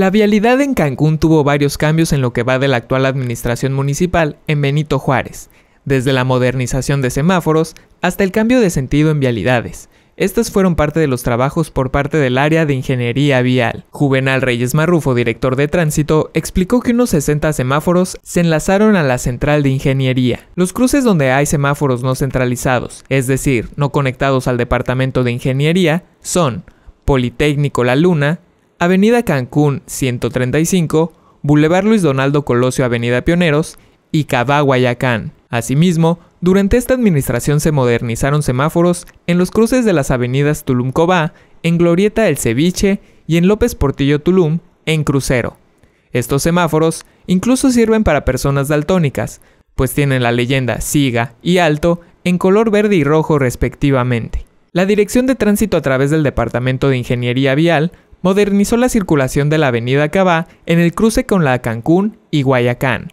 La vialidad en Cancún tuvo varios cambios en lo que va de la actual administración municipal en Benito Juárez, desde la modernización de semáforos hasta el cambio de sentido en vialidades. Estas fueron parte de los trabajos por parte del área de ingeniería vial. Juvenal Reyes Marrufo, director de tránsito, explicó que unos 60 semáforos se enlazaron a la central de ingeniería. Los cruces donde hay semáforos no centralizados, es decir, no conectados al departamento de ingeniería, son Politécnico La Luna, Avenida Cancún 135, Boulevard Luis Donaldo Colosio Avenida Pioneros y Cabá Guayacán. Asimismo, durante esta administración se modernizaron semáforos en los cruces de las avenidas Tulum Cobá, en Glorieta El Ceviche y en López Portillo Tulum, en Crucero. Estos semáforos incluso sirven para personas daltónicas, pues tienen la leyenda siga y alto en color verde y rojo respectivamente. La Dirección de Tránsito a través del Departamento de Ingeniería Vial modernizó la circulación de la avenida Cabá en el cruce con la Cancún y Guayacán,